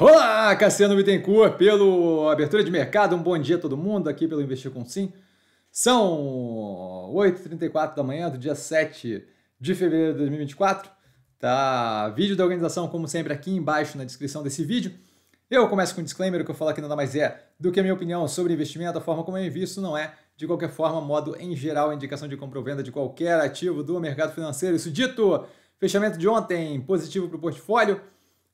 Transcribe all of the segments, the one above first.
Olá, Cassiano Bittencourt, pelo Abertura de Mercado. Um bom dia a todo mundo aqui pelo Investir com Sim. São 8h34 da manhã do dia 7 de fevereiro de 2024. Tá? Vídeo da organização, como sempre, aqui embaixo na descrição desse vídeo. Eu começo com um disclaimer, o que eu falo aqui nada mais é do que a minha opinião sobre investimento, a forma como eu invisto não é, de qualquer forma, modo em geral, indicação de compra ou venda de qualquer ativo do mercado financeiro. Isso dito, fechamento de ontem positivo para o portfólio.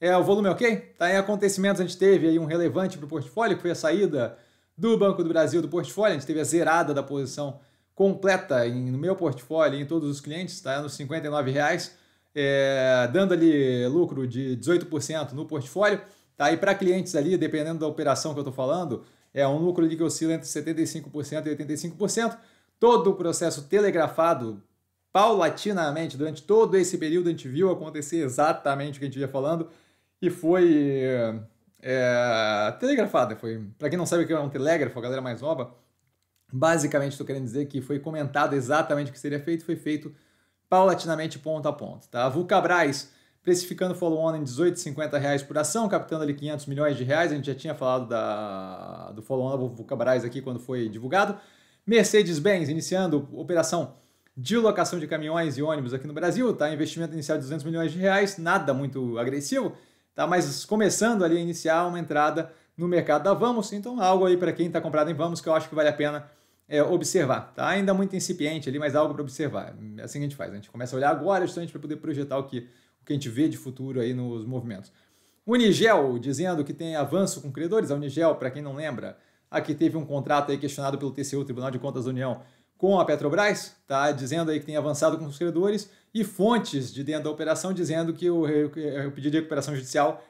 É, o volume é ok? Tá em acontecimentos, a gente teve aí um relevante para o portfólio, que foi a saída do Banco do Brasil do portfólio, a gente teve a zerada da posição completa em, no meu portfólio e em todos os clientes, está nos R$ 59,00, é, dando ali lucro de 18% no portfólio. Tá? E para clientes ali, dependendo da operação que eu estou falando, é um lucro ali que oscila entre 75% e 85%. Todo o processo telegrafado paulatinamente durante todo esse período, a gente viu acontecer exatamente o que a gente ia falando e foi é, eh, eh, telegrafada. Né? Foi, para quem não sabe o que é um telégrafo, a galera mais nova, basicamente estou querendo dizer que foi comentado exatamente o que seria feito, foi feito paulatinamente ponto a ponto. Tá? Vulcabras precificando follow-on em R$18,50 reais por ação, captando ali 500 milhões de reais. A gente já tinha falado da, do follow-on da Vulcabras aqui quando foi divulgado. Mercedes-Benz iniciando operação de locação de caminhões e ônibus aqui no Brasil, tá? Investimento inicial de 200 milhões de reais, nada muito agressivo tá? mas começando ali a iniciar uma entrada no mercado da Vamos, então algo aí para quem está comprado em Vamos que eu acho que vale a pena é, observar. Tá? Ainda muito incipiente ali, mas algo para observar. É assim que a gente faz, a gente começa a olhar agora justamente para poder projetar o que, o que a gente vê de futuro aí nos movimentos. Unigel dizendo que tem avanço com credores. A Unigel, para quem não lembra, aqui teve um contrato aí questionado pelo TCU, Tribunal de Contas da União, com a Petrobras, tá dizendo aí que tem avançado com os credores, e fontes de dentro da operação dizendo que o, é o pedido de recuperação judicial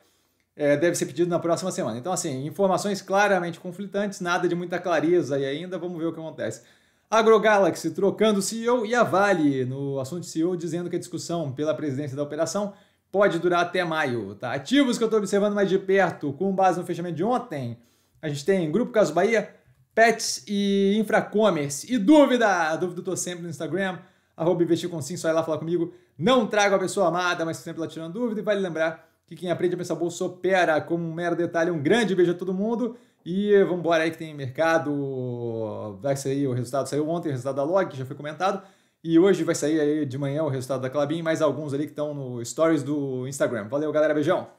é, deve ser pedido na próxima semana. Então, assim, informações claramente conflitantes, nada de muita clareza e ainda, vamos ver o que acontece. AgroGalaxy trocando CEO e a Vale no assunto CEO dizendo que a discussão pela presidência da operação pode durar até maio. Tá? Ativos que eu estou observando mais de perto, com base no fechamento de ontem, a gente tem Grupo Caso Bahia, Pets e Infracommerce. E dúvida? Dúvida eu tô sempre no Instagram, arroba investir com sim, só ir lá falar comigo. Não trago a pessoa amada, mas sempre lá tirando dúvida. E vale lembrar que quem aprende a pensar bolsa opera. Como um mero detalhe, um grande beijo a todo mundo. E vamos embora aí que tem mercado. Vai sair o resultado, saiu ontem o resultado da Log, que já foi comentado. E hoje vai sair aí de manhã o resultado da Clabin, mais alguns ali que estão no stories do Instagram. Valeu, galera. Beijão!